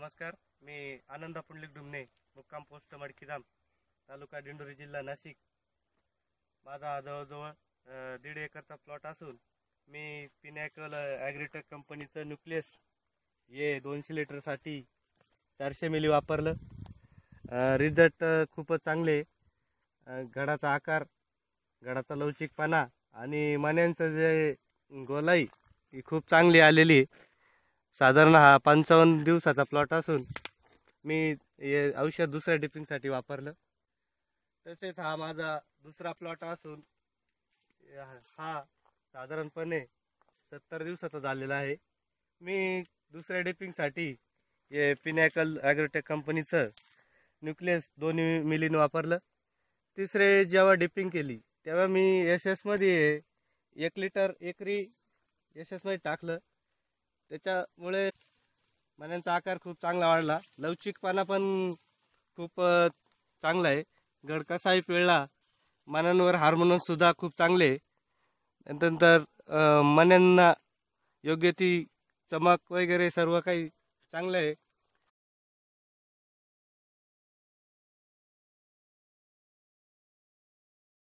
नमस्कार मी आनंद पुंडलिक डुमने मुक्काम पोस्ट मडकीधाम तालुका दिंडोरी जिल्हा नाशिक माझा जवळजवळ दीड एकरचा प्लॉट असून मी पिनॅकल ॲग्रिटेक कंपनीचं न्यूक्लियस हे दोनशे लिटरसाठी चारशे मिली वापरलं रिझल्ट खूपच चांगले घडाचा आकार घडाचा लवचिकपणा आणि मण्यांचं जे गोलाई ही खूप चांगली आलेली आहे साधारण हा पंचावन्न दिवसाचा प्लॉट असून मी हे औषध दुसऱ्या डिपिंगसाठी वापरलं तसेच हा माझा दुसरा प्लॉट असून हा साधारणपणे सत्तर दिवसाचा झालेला आहे मी दुसऱ्या डिपिंगसाठी हे पिनॅकल ॲग्रोटेक कंपनीचं न्यूक्लियस दोन्ही मिलीन वापरलं तिसरे जेव्हा डिपिंग केली तेव्हा मी एस एसमध्ये एक लिटर एकरी एस एसमध्ये टाकलं त्याच्यामुळे मण्यांचा आकार खूप चांगला वाढला लवचिकपणा पण खूप चांगला आहे गड कसाही पिळला मण्यांवर हार्मोनसुद्धा खूप चांगले नंतर मण्यांना योग्य ती चमक वगैरे सर्व काही चांगलं आहे